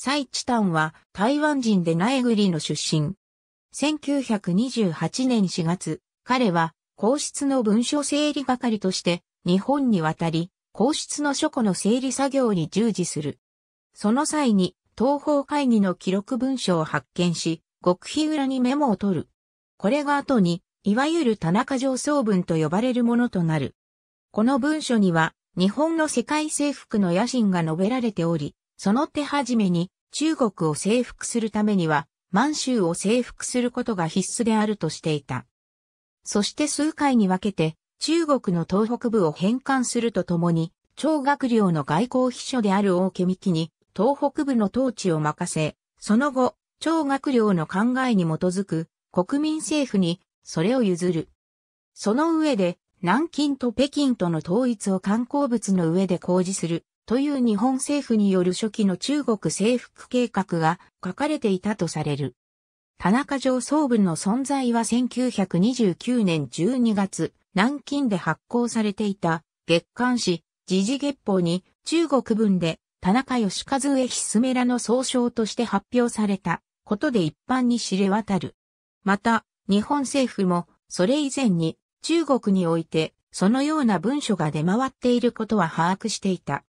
サイチタンは台湾人でナグリの出身。1928年4月、彼は皇室の文書整理係として日本に渡り、皇室の書庫の整理作業に従事する。その際に東方会議の記録文書を発見し、極秘裏にメモを取る。これが後に、いわゆる田中上層文と呼ばれるものとなる。この文書には、日本の世界征服の野心が述べられており、その手始めに中国を征服するためには満州を征服することが必須であるとしていた。そして数回に分けて中国の東北部を返還するとともに、張学寮の外交秘書である大家幹に東北部の統治を任せ、その後、張学寮の考えに基づく国民政府にそれを譲る。その上で南京と北京との統一を観光物の上で公示するという日本政府による初期の中国征服計画が書かれていたとされる。田中上層部の存在は1929年12月、南京で発行されていた月刊誌、時事月報に中国文で田中義和へひすめらの総称として発表されたことで一般に知れ渡る。また、日本政府もそれ以前に中国において、そのような文書が出回っていることは把握していた。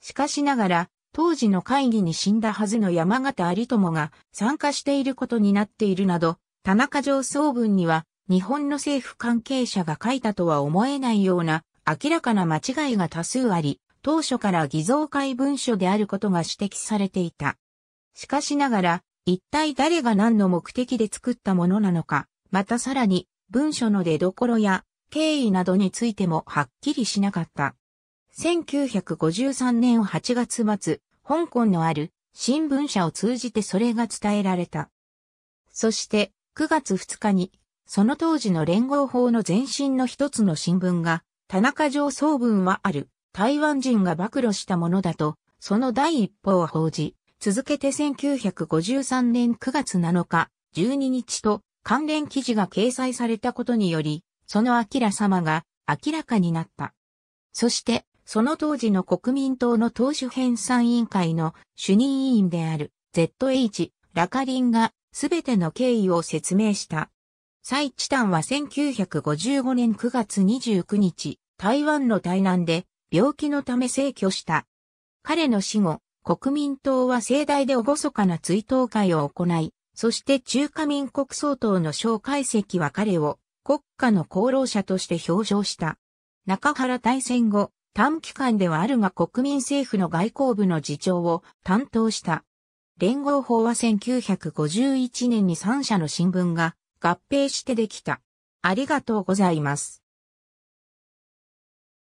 しかしながら、当時の会議に死んだはずの山形有友が参加していることになっているなど、田中上層文には日本の政府関係者が書いたとは思えないような明らかな間違いが多数あり、当初から偽造会文書であることが指摘されていた。しかしながら、一体誰が何の目的で作ったものなのか、またさらに文書の出どころや経緯などについてもはっきりしなかった。1953年8月末、香港のある新聞社を通じてそれが伝えられた。そして9月2日に、その当時の連合法の前身の一つの新聞が、田中上総文はある台湾人が暴露したものだと、その第一報を報じ、続けて1953年9月7日、12日と関連記事が掲載されたことにより、その明様が明らかになった。そして、その当時の国民党の党首編纂委員会の主任委員である ZH ラカリンがすべての経緯を説明した。蔡チタンは1955年9月29日、台湾の台南で病気のため逝去した。彼の死後、国民党は盛大で厳かな追悼会を行い、そして中華民国総統の蒋介石は彼を国家の功労者として表彰した。中原大戦後、短期間ではあるが国民政府の外交部の次長を担当した。連合法は1951年に3社の新聞が合併してできた。ありがとうございます。